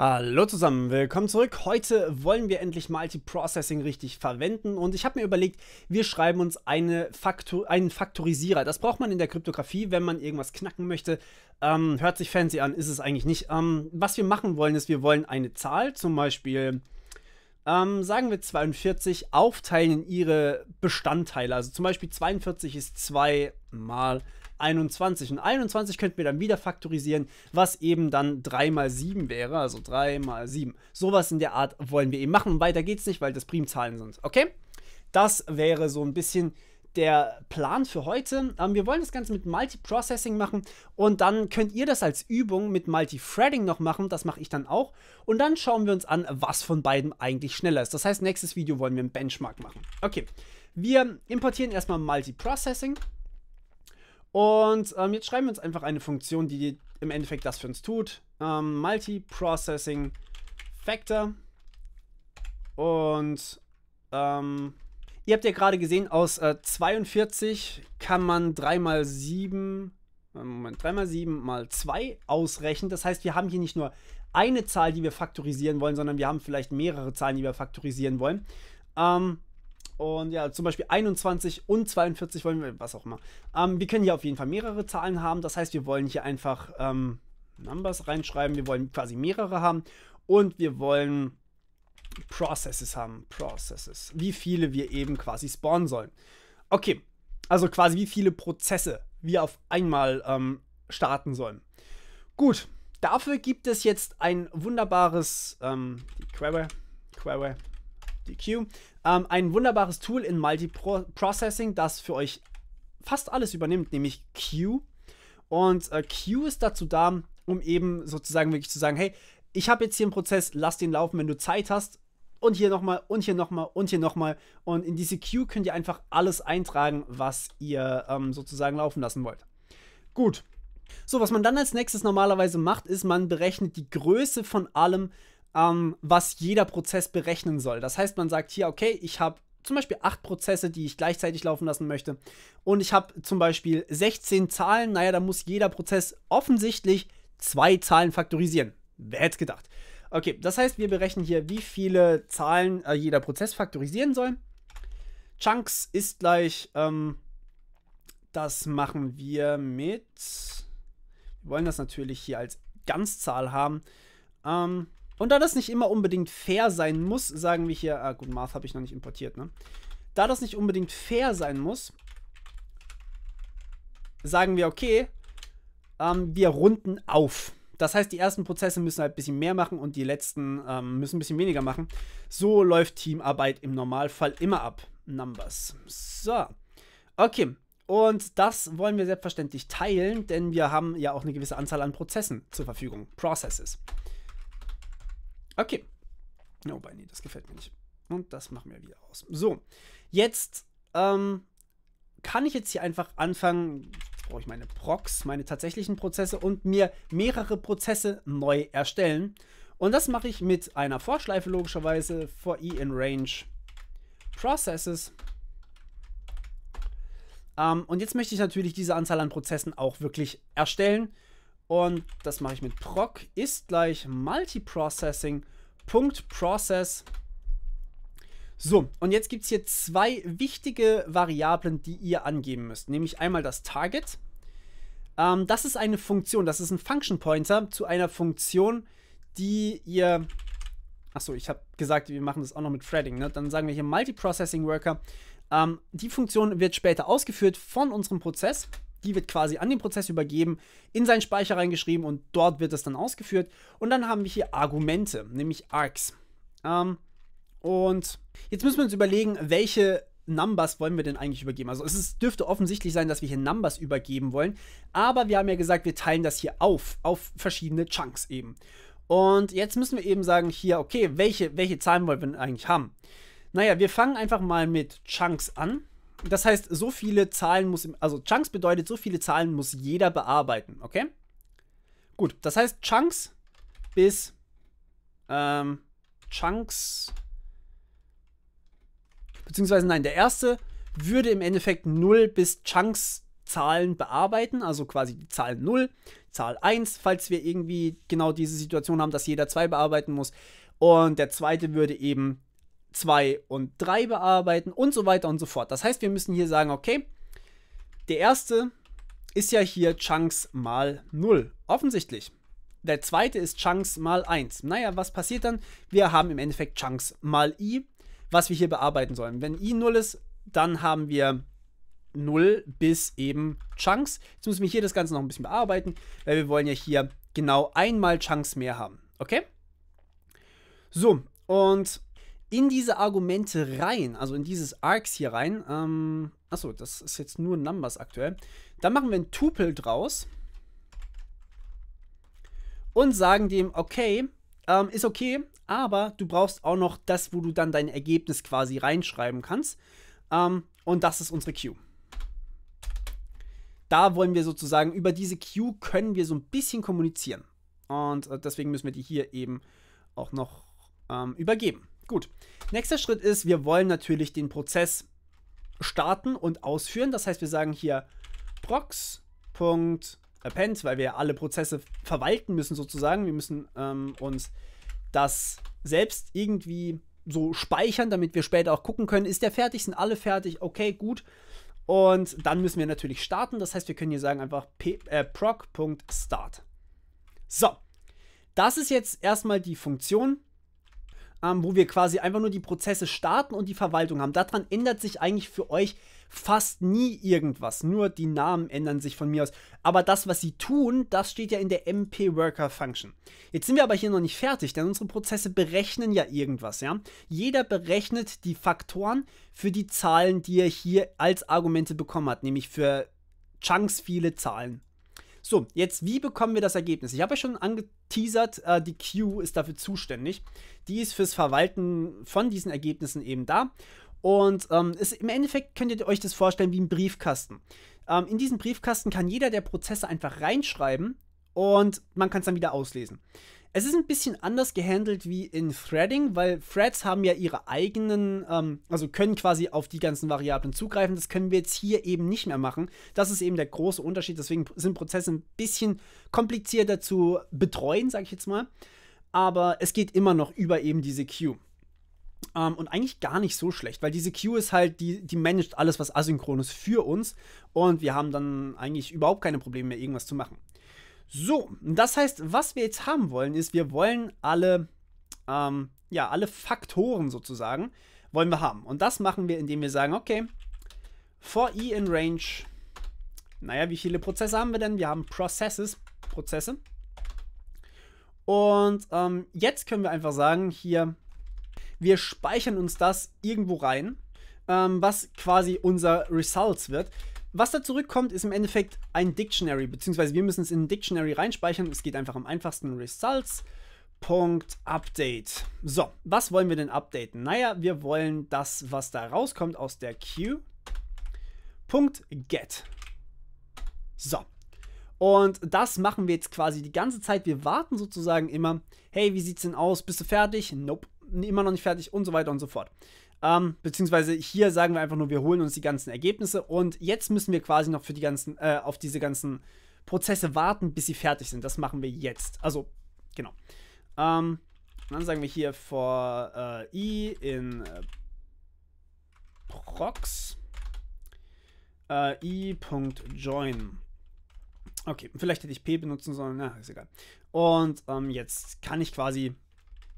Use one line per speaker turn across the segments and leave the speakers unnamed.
Hallo zusammen, willkommen zurück. Heute wollen wir endlich Multiprocessing richtig verwenden und ich habe mir überlegt, wir schreiben uns eine Faktor, einen Faktorisierer. Das braucht man in der Kryptografie, wenn man irgendwas knacken möchte. Ähm, hört sich fancy an, ist es eigentlich nicht. Ähm, was wir machen wollen, ist, wir wollen eine Zahl, zum Beispiel, ähm, sagen wir 42, aufteilen in ihre Bestandteile. Also zum Beispiel 42 ist 2 mal 21. Und 21 könnten wir dann wieder faktorisieren, was eben dann 3 mal 7 wäre, also 3 mal 7. Sowas in der Art wollen wir eben machen und weiter geht's nicht, weil das Primzahlen sind, okay? Das wäre so ein bisschen der Plan für heute. Ähm, wir wollen das Ganze mit Multiprocessing machen und dann könnt ihr das als Übung mit Multithreading noch machen. Das mache ich dann auch. Und dann schauen wir uns an, was von beiden eigentlich schneller ist. Das heißt, nächstes Video wollen wir einen Benchmark machen. Okay, wir importieren erstmal Multiprocessing. Und ähm, jetzt schreiben wir uns einfach eine Funktion, die im Endeffekt das für uns tut. Ähm, Multiprocessing Factor. Und ähm, ihr habt ja gerade gesehen, aus äh, 42 kann man 3 äh, mal 7, Moment, 3 mal 7 mal 2 ausrechnen. Das heißt, wir haben hier nicht nur eine Zahl, die wir faktorisieren wollen, sondern wir haben vielleicht mehrere Zahlen, die wir faktorisieren wollen. Ähm, und ja, zum Beispiel 21 und 42 wollen wir, was auch immer. Ähm, wir können hier auf jeden Fall mehrere Zahlen haben. Das heißt, wir wollen hier einfach ähm, Numbers reinschreiben. Wir wollen quasi mehrere haben. Und wir wollen Processes haben. Processes. Wie viele wir eben quasi spawnen sollen. Okay, also quasi wie viele Prozesse wir auf einmal ähm, starten sollen. Gut, dafür gibt es jetzt ein wunderbares ähm, Query, Query, DQ. Ähm, ein wunderbares Tool in Multiprocessing, das für euch fast alles übernimmt, nämlich Q. Und äh, Q ist dazu da, um eben sozusagen wirklich zu sagen, hey, ich habe jetzt hier einen Prozess, lass den laufen, wenn du Zeit hast. Und hier nochmal, und hier nochmal, und hier nochmal. Und in diese Queue könnt ihr einfach alles eintragen, was ihr ähm, sozusagen laufen lassen wollt. Gut. So, was man dann als nächstes normalerweise macht, ist, man berechnet die Größe von allem, ähm, was jeder Prozess berechnen soll. Das heißt, man sagt hier, okay, ich habe zum Beispiel acht Prozesse, die ich gleichzeitig laufen lassen möchte. Und ich habe zum Beispiel 16 Zahlen. Naja, da muss jeder Prozess offensichtlich zwei Zahlen faktorisieren. Wer hätte es gedacht? Okay, das heißt, wir berechnen hier, wie viele Zahlen äh, jeder Prozess faktorisieren soll. Chunks ist gleich, ähm, das machen wir mit, wir wollen das natürlich hier als Ganzzahl haben. Ähm, und da das nicht immer unbedingt fair sein muss, sagen wir hier, ah gut, Marth habe ich noch nicht importiert, ne? Da das nicht unbedingt fair sein muss, sagen wir, okay, ähm, wir runden auf. Das heißt, die ersten Prozesse müssen halt ein bisschen mehr machen und die letzten ähm, müssen ein bisschen weniger machen. So läuft Teamarbeit im Normalfall immer ab. Numbers. So. Okay. Und das wollen wir selbstverständlich teilen, denn wir haben ja auch eine gewisse Anzahl an Prozessen zur Verfügung. Processes. Okay. Wobei, nee, das gefällt mir nicht. Und das machen wir wieder aus. So, jetzt ähm, kann ich jetzt hier einfach anfangen, brauche ich meine Procs, meine tatsächlichen Prozesse und mir mehrere Prozesse neu erstellen. Und das mache ich mit einer Vorschleife logischerweise for e in range processes. Ähm, und jetzt möchte ich natürlich diese Anzahl an Prozessen auch wirklich erstellen. Und das mache ich mit proc ist gleich multiprocessing.process. So, und jetzt gibt es hier zwei wichtige Variablen, die ihr angeben müsst. Nämlich einmal das Target. Ähm, das ist eine Funktion, das ist ein Function Pointer zu einer Funktion, die ihr... Achso, ich habe gesagt, wir machen das auch noch mit Threading. Ne? Dann sagen wir hier Multiprocessing Worker. Ähm, die Funktion wird später ausgeführt von unserem Prozess die wird quasi an den Prozess übergeben, in seinen Speicher reingeschrieben und dort wird das dann ausgeführt. Und dann haben wir hier Argumente, nämlich Arcs. Ähm, und jetzt müssen wir uns überlegen, welche Numbers wollen wir denn eigentlich übergeben? Also es ist, dürfte offensichtlich sein, dass wir hier Numbers übergeben wollen, aber wir haben ja gesagt, wir teilen das hier auf, auf verschiedene Chunks eben. Und jetzt müssen wir eben sagen, hier, okay, welche, welche Zahlen wollen wir denn eigentlich haben? Naja, wir fangen einfach mal mit Chunks an das heißt, so viele Zahlen muss, also Chunks bedeutet, so viele Zahlen muss jeder bearbeiten, okay? Gut, das heißt Chunks bis ähm, Chunks, beziehungsweise nein, der erste würde im Endeffekt 0 bis Chunks Zahlen bearbeiten, also quasi die Zahl 0, Zahl 1, falls wir irgendwie genau diese Situation haben, dass jeder 2 bearbeiten muss. Und der zweite würde eben 2 und 3 bearbeiten und so weiter und so fort. Das heißt, wir müssen hier sagen, okay, der erste ist ja hier Chunks mal 0, offensichtlich. Der zweite ist Chunks mal 1. Naja, was passiert dann? Wir haben im Endeffekt Chunks mal i, was wir hier bearbeiten sollen. Wenn i 0 ist, dann haben wir 0 bis eben Chunks. Jetzt müssen wir hier das Ganze noch ein bisschen bearbeiten, weil wir wollen ja hier genau einmal Chunks mehr haben. Okay? So, und in diese Argumente rein, also in dieses Arcs hier rein, ähm, achso, das ist jetzt nur Numbers aktuell, dann machen wir ein Tupel draus und sagen dem, okay, ähm, ist okay, aber du brauchst auch noch das, wo du dann dein Ergebnis quasi reinschreiben kannst. Ähm, und das ist unsere Queue. Da wollen wir sozusagen, über diese Queue können wir so ein bisschen kommunizieren. Und äh, deswegen müssen wir die hier eben auch noch ähm, übergeben. Gut. Nächster Schritt ist, wir wollen natürlich den Prozess starten und ausführen. Das heißt, wir sagen hier prox.append, weil wir alle Prozesse verwalten müssen sozusagen. Wir müssen ähm, uns das selbst irgendwie so speichern, damit wir später auch gucken können, ist der fertig, sind alle fertig, okay, gut. Und dann müssen wir natürlich starten. Das heißt, wir können hier sagen einfach äh, proc.start. So, das ist jetzt erstmal die Funktion, ähm, wo wir quasi einfach nur die Prozesse starten und die Verwaltung haben. Daran ändert sich eigentlich für euch fast nie irgendwas. Nur die Namen ändern sich von mir aus. Aber das, was sie tun, das steht ja in der MP Worker Function. Jetzt sind wir aber hier noch nicht fertig, denn unsere Prozesse berechnen ja irgendwas, ja? Jeder berechnet die Faktoren für die Zahlen, die er hier als Argumente bekommen hat, nämlich für Chunks viele Zahlen. So, jetzt, wie bekommen wir das Ergebnis? Ich habe ja schon angeteasert, äh, die Queue ist dafür zuständig. Die ist fürs Verwalten von diesen Ergebnissen eben da. Und ähm, ist, im Endeffekt könnt ihr euch das vorstellen wie ein Briefkasten. Ähm, in diesen Briefkasten kann jeder der Prozesse einfach reinschreiben und man kann es dann wieder auslesen. Es ist ein bisschen anders gehandelt wie in Threading, weil Threads haben ja ihre eigenen, ähm, also können quasi auf die ganzen Variablen zugreifen. Das können wir jetzt hier eben nicht mehr machen. Das ist eben der große Unterschied. Deswegen sind Prozesse ein bisschen komplizierter zu betreuen, sage ich jetzt mal. Aber es geht immer noch über eben diese Queue. Um, ähm, und eigentlich gar nicht so schlecht, weil diese Queue ist halt, die, die managt alles, was asynchron ist für uns. Und wir haben dann eigentlich überhaupt keine Probleme mehr, irgendwas zu machen. So, das heißt, was wir jetzt haben wollen, ist, wir wollen alle, ähm, ja, alle Faktoren sozusagen, wollen wir haben. Und das machen wir, indem wir sagen, okay, for i e in range, naja, wie viele Prozesse haben wir denn? Wir haben Processes, Prozesse. Und ähm, jetzt können wir einfach sagen, hier, wir speichern uns das irgendwo rein, ähm, was quasi unser Results wird. Was da zurückkommt, ist im Endeffekt ein Dictionary, beziehungsweise wir müssen es in ein Dictionary reinspeichern. Es geht einfach am einfachsten results.update. So, was wollen wir denn updaten? Naja, wir wollen das, was da rauskommt aus der Queue. Punkt Get. So. Und das machen wir jetzt quasi die ganze Zeit. Wir warten sozusagen immer, hey, wie sieht's denn aus? Bist du fertig? Nope, immer noch nicht fertig und so weiter und so fort. Ähm, beziehungsweise hier sagen wir einfach nur, wir holen uns die ganzen Ergebnisse und jetzt müssen wir quasi noch für die ganzen, äh, auf diese ganzen Prozesse warten, bis sie fertig sind. Das machen wir jetzt. Also, genau. Ähm, dann sagen wir hier for äh, i in äh, prox äh, i.join. Okay, vielleicht hätte ich p benutzen sollen, na, ist egal. Und ähm, jetzt kann ich quasi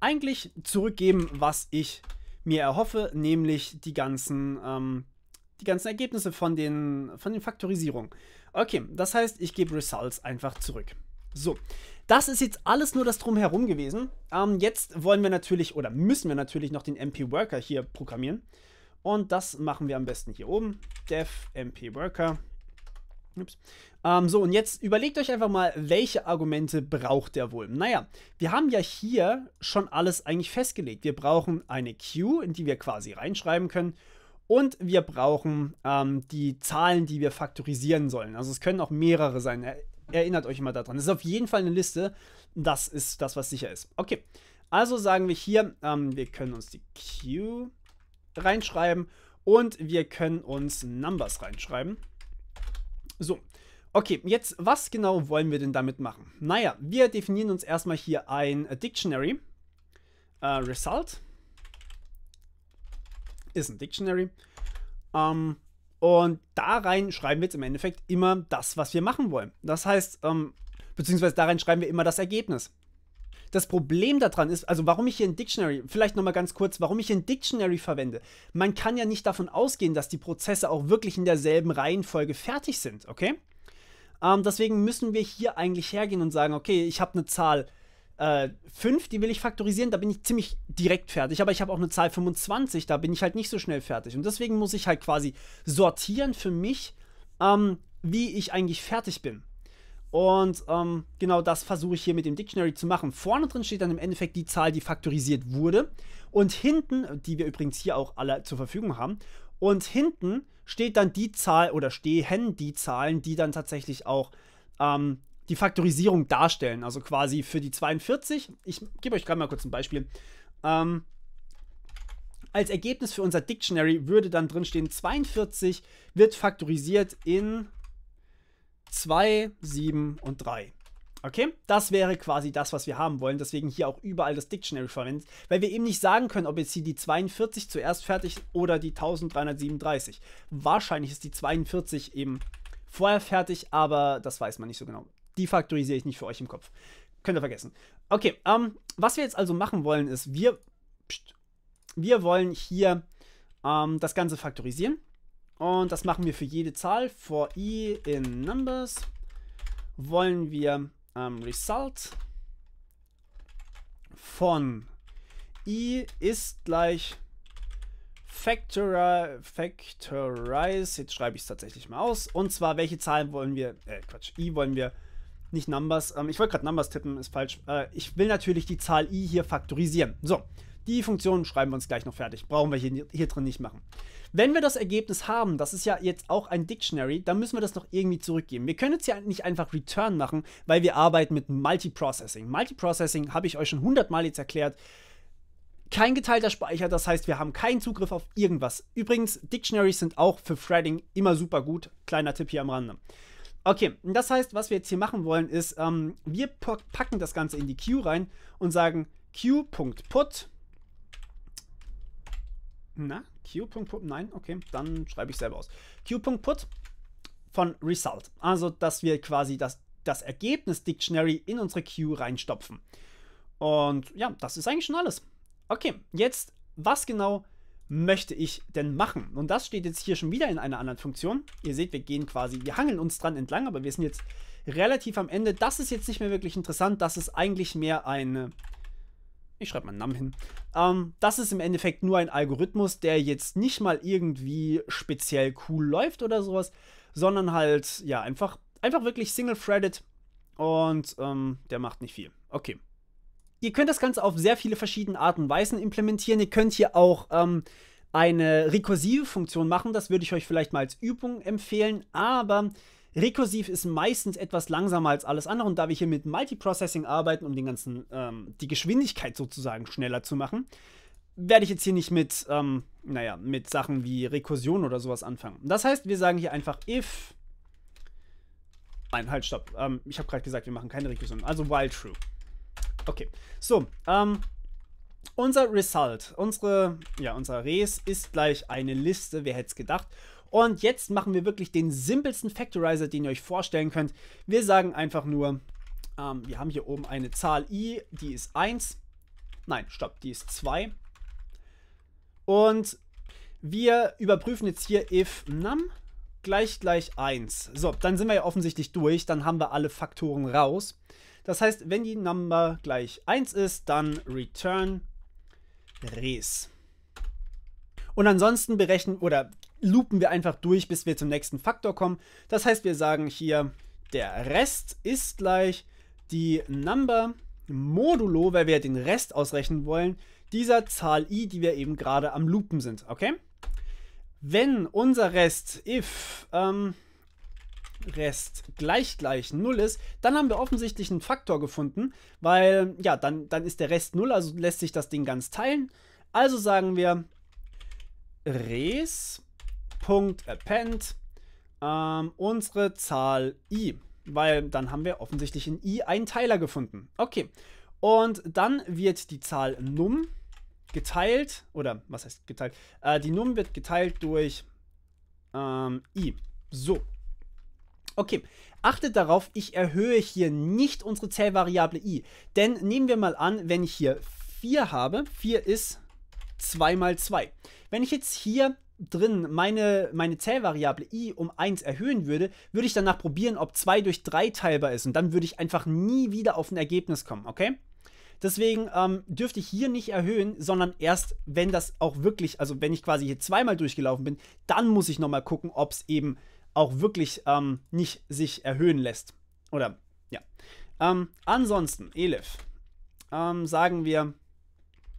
eigentlich zurückgeben, was ich mir erhoffe, nämlich die ganzen, ähm, die ganzen Ergebnisse von den, von den Faktorisierungen. Okay, das heißt, ich gebe Results einfach zurück. So, das ist jetzt alles nur das Drumherum gewesen. Ähm, jetzt wollen wir natürlich oder müssen wir natürlich noch den MP Worker hier programmieren. Und das machen wir am besten hier oben. Def MP Worker ähm, so, und jetzt überlegt euch einfach mal, welche Argumente braucht der wohl? Naja, wir haben ja hier schon alles eigentlich festgelegt. Wir brauchen eine Queue, in die wir quasi reinschreiben können. Und wir brauchen ähm, die Zahlen, die wir faktorisieren sollen. Also es können auch mehrere sein. Er, erinnert euch immer daran. Es ist auf jeden Fall eine Liste. Das ist das, was sicher ist. Okay, also sagen wir hier, ähm, wir können uns die Queue reinschreiben und wir können uns Numbers reinschreiben. So, Okay, jetzt, was genau wollen wir denn damit machen? Naja, wir definieren uns erstmal hier ein äh, Dictionary. Äh, Result ist ein Dictionary. Ähm, und da rein schreiben wir jetzt im Endeffekt immer das, was wir machen wollen. Das heißt, ähm, beziehungsweise da rein schreiben wir immer das Ergebnis. Das Problem daran ist, also warum ich hier ein Dictionary, vielleicht nochmal ganz kurz, warum ich hier ein Dictionary verwende. Man kann ja nicht davon ausgehen, dass die Prozesse auch wirklich in derselben Reihenfolge fertig sind, okay? Ähm, deswegen müssen wir hier eigentlich hergehen und sagen, okay, ich habe eine Zahl äh, 5, die will ich faktorisieren, da bin ich ziemlich direkt fertig. Aber ich habe auch eine Zahl 25, da bin ich halt nicht so schnell fertig. Und deswegen muss ich halt quasi sortieren für mich, ähm, wie ich eigentlich fertig bin. Und ähm, genau das versuche ich hier mit dem Dictionary zu machen. Vorne drin steht dann im Endeffekt die Zahl, die faktorisiert wurde. Und hinten, die wir übrigens hier auch alle zur Verfügung haben, und hinten steht dann die Zahl oder stehen die Zahlen, die dann tatsächlich auch ähm, die Faktorisierung darstellen. Also quasi für die 42, ich gebe euch gerade mal kurz ein Beispiel. Ähm, als Ergebnis für unser Dictionary würde dann drinstehen, 42 wird faktorisiert in 2, 7 und 3. Okay, das wäre quasi das, was wir haben wollen. Deswegen hier auch überall das Dictionary verwendet, weil wir eben nicht sagen können, ob jetzt hier die 42 zuerst fertig ist oder die 1337. Wahrscheinlich ist die 42 eben vorher fertig, aber das weiß man nicht so genau. Die faktorisiere ich nicht für euch im Kopf. Könnt ihr vergessen. Okay, ähm, was wir jetzt also machen wollen, ist, wir, pst, wir wollen hier ähm, das Ganze faktorisieren. Und das machen wir für jede Zahl. For i e in numbers wollen wir ähm, result von i e ist gleich factorize, jetzt schreibe ich es tatsächlich mal aus. Und zwar, welche Zahlen wollen wir, äh, Quatsch, i e wollen wir, nicht Numbers, ähm, ich wollte gerade Numbers tippen, ist falsch. Äh, ich will natürlich die Zahl i hier faktorisieren. So, die Funktion schreiben wir uns gleich noch fertig. Brauchen wir hier, hier drin nicht machen. Wenn wir das Ergebnis haben, das ist ja jetzt auch ein Dictionary, dann müssen wir das noch irgendwie zurückgeben. Wir können jetzt ja nicht einfach Return machen, weil wir arbeiten mit Multiprocessing. Multiprocessing habe ich euch schon hundertmal jetzt erklärt. Kein geteilter Speicher, das heißt, wir haben keinen Zugriff auf irgendwas. Übrigens, Dictionaries sind auch für Threading immer super gut. Kleiner Tipp hier am Rande. Okay, das heißt, was wir jetzt hier machen wollen, ist, ähm, wir packen das Ganze in die Queue rein und sagen Queue.put na, Q.put? Nein, okay, dann schreibe ich selber aus. Q.put von Result. Also, dass wir quasi das, das Ergebnis-Dictionary in unsere Queue reinstopfen. Und ja, das ist eigentlich schon alles. Okay, jetzt, was genau möchte ich denn machen? Und das steht jetzt hier schon wieder in einer anderen Funktion. Ihr seht, wir gehen quasi, wir hangeln uns dran entlang, aber wir sind jetzt relativ am Ende. Das ist jetzt nicht mehr wirklich interessant. Das ist eigentlich mehr eine ich schreibe meinen Namen hin. Ähm, das ist im Endeffekt nur ein Algorithmus, der jetzt nicht mal irgendwie speziell cool läuft oder sowas, sondern halt, ja, einfach, einfach wirklich single-threaded und ähm, der macht nicht viel. Okay. Ihr könnt das Ganze auf sehr viele verschiedene Arten und Weisen implementieren. Ihr könnt hier auch ähm, eine rekursive Funktion machen. Das würde ich euch vielleicht mal als Übung empfehlen. Aber Rekursiv ist meistens etwas langsamer als alles andere und da wir hier mit Multiprocessing arbeiten, um den ganzen, ähm, die Geschwindigkeit sozusagen schneller zu machen, werde ich jetzt hier nicht mit, ähm, naja, mit Sachen wie Rekursion oder sowas anfangen. Das heißt, wir sagen hier einfach if. Nein, halt, stopp. Ähm, ich habe gerade gesagt, wir machen keine Rekursion. Also while true. Okay, so, ähm, unser Result, unsere, ja, unser Res ist gleich eine Liste, wer hätte es gedacht. Und jetzt machen wir wirklich den simpelsten Factorizer, den ihr euch vorstellen könnt. Wir sagen einfach nur, ähm, wir haben hier oben eine Zahl i, die ist 1. Nein, stopp, die ist 2. Und wir überprüfen jetzt hier if num gleich gleich 1. So, dann sind wir ja offensichtlich durch, dann haben wir alle Faktoren raus. Das heißt, wenn die Number gleich 1 ist, dann return Res. Und ansonsten berechnen oder loopen wir einfach durch, bis wir zum nächsten Faktor kommen. Das heißt, wir sagen hier, der Rest ist gleich die Number modulo, weil wir den Rest ausrechnen wollen, dieser Zahl i, die wir eben gerade am Loopen sind. Okay? Wenn unser Rest if ähm, Rest gleich gleich 0 ist, dann haben wir offensichtlich einen Faktor gefunden, weil ja, dann, dann ist der Rest 0, also lässt sich das Ding ganz teilen. Also sagen wir res.append ähm, unsere Zahl i, weil dann haben wir offensichtlich in i einen Teiler gefunden. Okay, und dann wird die Zahl num geteilt, oder was heißt geteilt? Äh, die num wird geteilt durch ähm, i. So, Okay, achtet darauf, ich erhöhe hier nicht unsere Zählvariable i. Denn nehmen wir mal an, wenn ich hier 4 habe, 4 ist 2 mal 2. Wenn ich jetzt hier drin meine, meine Zählvariable i um 1 erhöhen würde, würde ich danach probieren, ob 2 durch 3 teilbar ist. Und dann würde ich einfach nie wieder auf ein Ergebnis kommen, okay? Deswegen ähm, dürfte ich hier nicht erhöhen, sondern erst, wenn das auch wirklich, also wenn ich quasi hier zweimal durchgelaufen bin, dann muss ich nochmal gucken, ob es eben auch wirklich ähm, nicht sich erhöhen lässt. Oder ja. Ähm, ansonsten, Elif, ähm, sagen wir,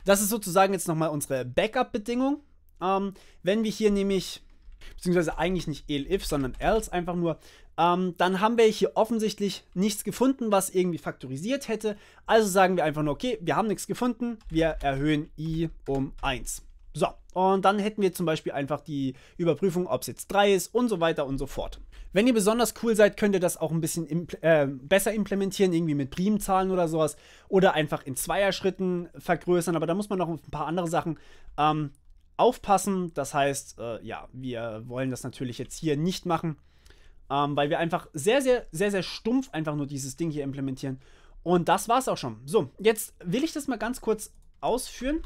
das ist sozusagen jetzt nochmal unsere Backup-Bedingung. Ähm, wenn wir hier nämlich, beziehungsweise eigentlich nicht elif, sondern else, einfach nur, ähm, dann haben wir hier offensichtlich nichts gefunden, was irgendwie faktorisiert hätte. Also sagen wir einfach nur, okay, wir haben nichts gefunden, wir erhöhen i um 1. So, und dann hätten wir zum Beispiel einfach die Überprüfung, ob es jetzt 3 ist und so weiter und so fort. Wenn ihr besonders cool seid, könnt ihr das auch ein bisschen impl äh, besser implementieren, irgendwie mit Primzahlen oder sowas. Oder einfach in Zweierschritten vergrößern. Aber da muss man noch ein paar andere Sachen ähm, aufpassen. Das heißt, äh, ja, wir wollen das natürlich jetzt hier nicht machen, ähm, weil wir einfach sehr, sehr, sehr, sehr stumpf einfach nur dieses Ding hier implementieren. Und das war's auch schon. So, jetzt will ich das mal ganz kurz ausführen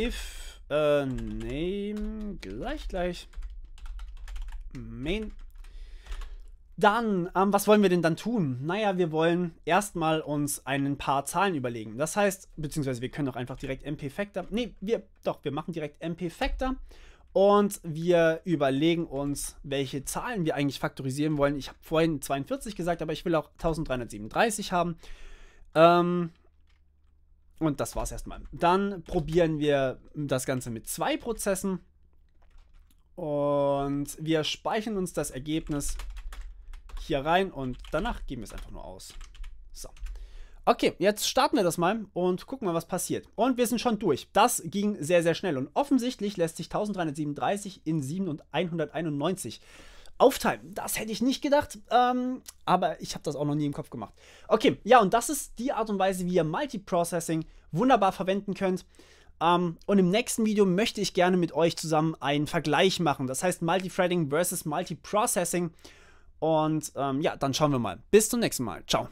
if äh, name gleich gleich main. Dann, ähm, was wollen wir denn dann tun? Naja, wir wollen erstmal uns ein paar Zahlen überlegen. Das heißt, beziehungsweise wir können auch einfach direkt MP-Factor. Nee, wir, doch, wir machen direkt MP-Factor und wir überlegen uns, welche Zahlen wir eigentlich faktorisieren wollen. Ich habe vorhin 42 gesagt, aber ich will auch 1337 haben. Ähm, und das war's erstmal. Dann probieren wir das Ganze mit zwei Prozessen. Und wir speichern uns das Ergebnis hier rein und danach geben wir es einfach nur aus. So. Okay, jetzt starten wir das mal und gucken mal, was passiert. Und wir sind schon durch. Das ging sehr, sehr schnell. Und offensichtlich lässt sich 1337 in 7 und 191 aufteilen. Das hätte ich nicht gedacht, ähm, aber ich habe das auch noch nie im Kopf gemacht. Okay, ja, und das ist die Art und Weise, wie ihr Multiprocessing wunderbar verwenden könnt. Um, ähm, und im nächsten Video möchte ich gerne mit euch zusammen einen Vergleich machen. Das heißt Multithreading versus Multiprocessing. Und ähm, ja, dann schauen wir mal. Bis zum nächsten Mal. Ciao.